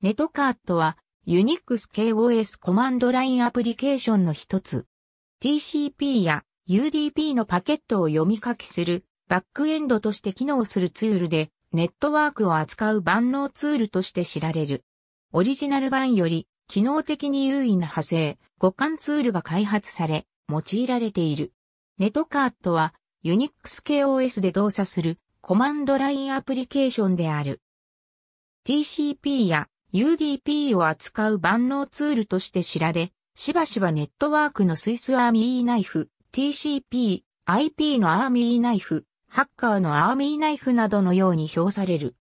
ネトカートは、Unix KOS コマンドラインアプリケーションの一つ。TCP や UDP のパケットを読み書きするバックエンドとして機能するツールで、ネットワークを扱う万能ツールとして知られる。オリジナル版より、機能的に優位な派生、互換ツールが開発され、用いられている。ネトカートは、Unix KOS で動作するコマンドラインアプリケーションである。TCP や UDP を扱う万能ツールとして知られ、しばしばネットワークのスイスアーミーナイフ、TCP、IP のアーミーナイフ、ハッカーのアーミーナイフなどのように評される。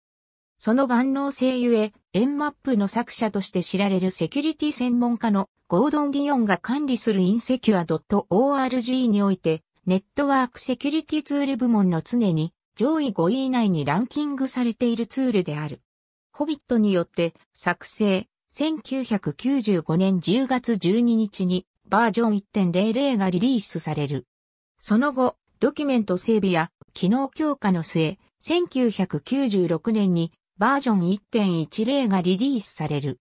その万能性ゆえ、エンマップの作者として知られるセキュリティ専門家のゴードン・ディオンが管理するインセキュア .org において、ネットワークセキュリティツール部門の常に上位5位以内にランキングされているツールである。ホビットによって作成、1995年10月12日にバージョン1.00がリリースされる。その後、ドキュメント整備や機能強化の末、1996年にバージョン1.10がリリースされる。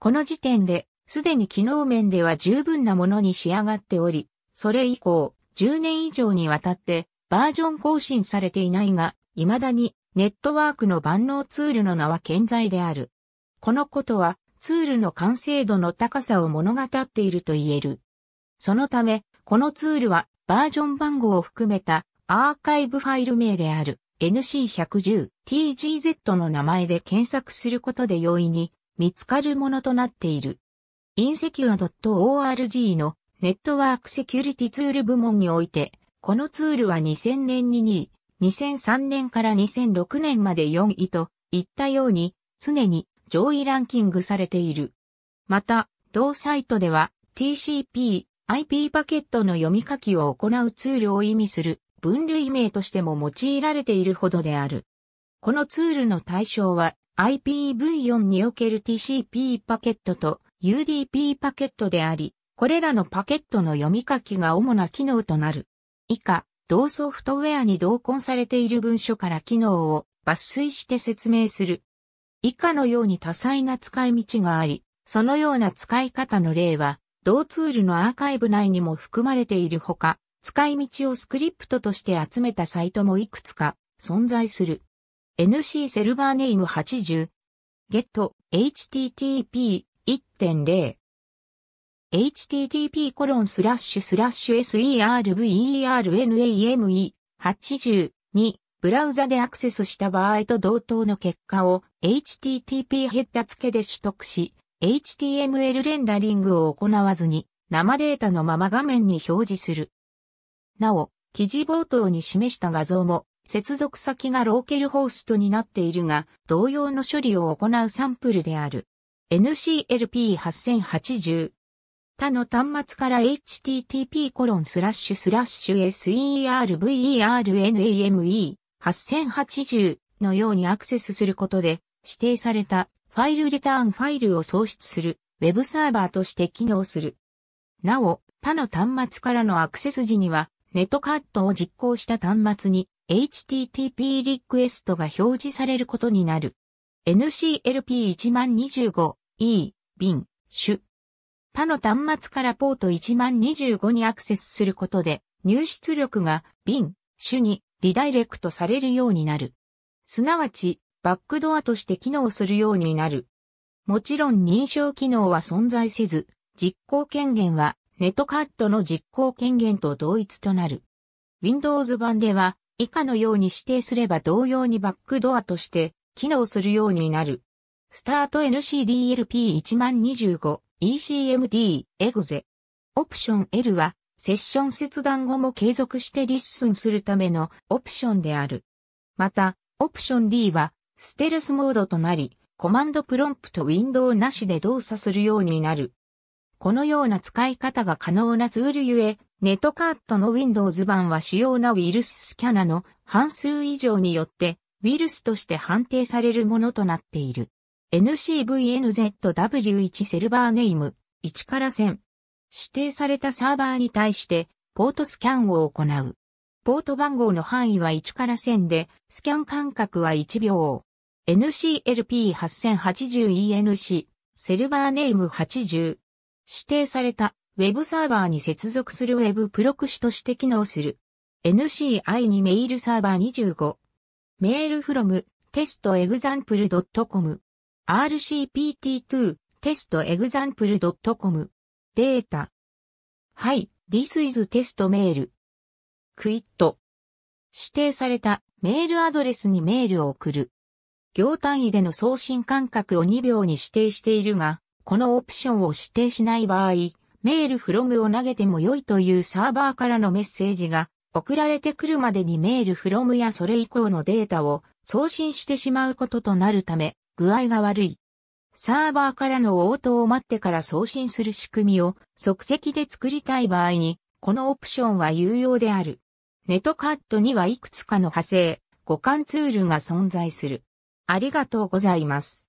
この時点で、すでに機能面では十分なものに仕上がっており、それ以降、10年以上にわたってバージョン更新されていないが、未だにネットワークの万能ツールの名は健在である。このことはツールの完成度の高さを物語っていると言える。そのため、このツールはバージョン番号を含めたアーカイブファイル名である NC110TGZ の名前で検索することで容易に見つかるものとなっている。insecure.org のネットワークセキュリティツール部門において、このツールは2000年に2位、2003年から2006年まで4位と言ったように常に上位ランキングされている。また、同サイトでは TCP、IP パケットの読み書きを行うツールを意味する分類名としても用いられているほどである。このツールの対象は IPv4 における TCP パケットと UDP パケットであり、これらのパケットの読み書きが主な機能となる。以下、同ソフトウェアに同梱されている文書から機能を抜粋して説明する。以下のように多彩な使い道があり、そのような使い方の例は、同ツールのアーカイブ内にも含まれているほか、使い道をスクリプトとして集めたサイトもいくつか存在する。NC セルバーネーム80 get http 1.0 http コロンスラッシュスラッシュ s e r v e r n a m e e 0にブラウザでアクセスした場合と同等の結果を http ヘッダ付けで取得し HTML レンダリングを行わずに生データのまま画面に表示する。なお、記事冒頭に示した画像も接続先がローケルホーストになっているが同様の処理を行うサンプルである。NCLP8080 他の端末から http://servername8080 コロンススララッッシシュュのようにアクセスすることで指定されたファイルリターンファイルを創出するウェブサーバーとして機能する。なお、他の端末からのアクセス時にはネットカットを実行した端末に http リクエストが表示されることになる。NCLP1025E、ビン、他の端末からポート1025にアクセスすることで入出力が便、種主にリダイレクトされるようになる。すなわち、バックドアとして機能するようになる。もちろん認証機能は存在せず、実行権限はネットカットの実行権限と同一となる。Windows 版では以下のように指定すれば同様にバックドアとして機能するようになる。スタート NCDLP1025 ECMD、エグゼ。オプション L は、セッション切断後も継続してリッスンするためのオプションである。また、オプション D は、ステルスモードとなり、コマンドプロンプとウィンドウなしで動作するようになる。このような使い方が可能なツールゆえ、ネットカートの Windows 版は主要なウイルススキャナの半数以上によって、ウイルスとして判定されるものとなっている。NCVNZW1 セルバーネーム1から1000。指定されたサーバーに対してポートスキャンを行う。ポート番号の範囲は1から1000で、スキャン間隔は1秒。NCLP8080ENC セルバーネーム80。指定された Web サーバーに接続する Web プロクシとして機能する。NCI にメールサーバー25。メールフロムテストエグザンプル .com rcpt2 testexample.com データ。はい、this is test メール。クイット。指定されたメールアドレスにメールを送る。行単位での送信間隔を2秒に指定しているが、このオプションを指定しない場合、メールフロムを投げても良いというサーバーからのメッセージが送られてくるまでにメールフロムやそれ以降のデータを送信してしまうこととなるため、具合が悪い。サーバーからの応答を待ってから送信する仕組みを即席で作りたい場合に、このオプションは有用である。ネットカットにはいくつかの派生、互換ツールが存在する。ありがとうございます。